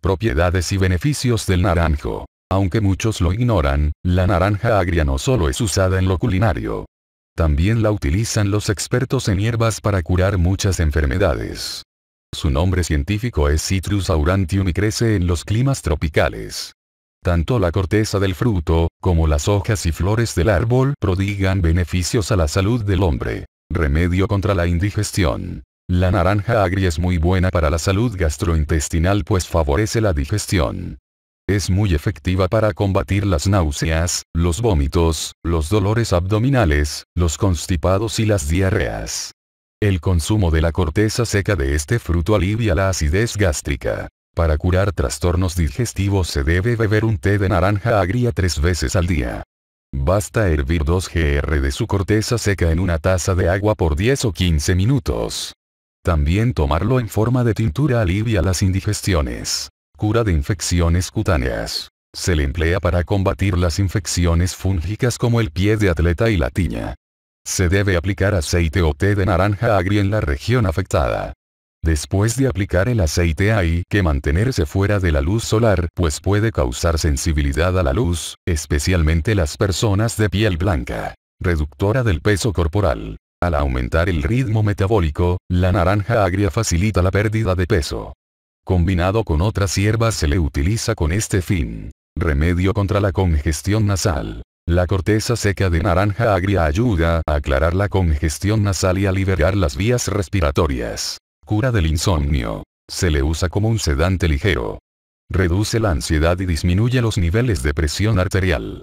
Propiedades y beneficios del naranjo. Aunque muchos lo ignoran, la naranja agria no solo es usada en lo culinario. También la utilizan los expertos en hierbas para curar muchas enfermedades. Su nombre científico es Citrus aurantium y crece en los climas tropicales. Tanto la corteza del fruto, como las hojas y flores del árbol prodigan beneficios a la salud del hombre. Remedio contra la indigestión. La naranja agria es muy buena para la salud gastrointestinal pues favorece la digestión. Es muy efectiva para combatir las náuseas, los vómitos, los dolores abdominales, los constipados y las diarreas. El consumo de la corteza seca de este fruto alivia la acidez gástrica. Para curar trastornos digestivos se debe beber un té de naranja agria tres veces al día. Basta hervir 2 gr de su corteza seca en una taza de agua por 10 o 15 minutos. También tomarlo en forma de tintura alivia las indigestiones. Cura de infecciones cutáneas. Se le emplea para combatir las infecciones fúngicas como el pie de atleta y la tiña. Se debe aplicar aceite o té de naranja agria en la región afectada. Después de aplicar el aceite hay que mantenerse fuera de la luz solar pues puede causar sensibilidad a la luz, especialmente las personas de piel blanca, reductora del peso corporal. Al aumentar el ritmo metabólico, la naranja agria facilita la pérdida de peso. Combinado con otras hierbas se le utiliza con este fin. Remedio contra la congestión nasal. La corteza seca de naranja agria ayuda a aclarar la congestión nasal y a liberar las vías respiratorias. Cura del insomnio. Se le usa como un sedante ligero. Reduce la ansiedad y disminuye los niveles de presión arterial.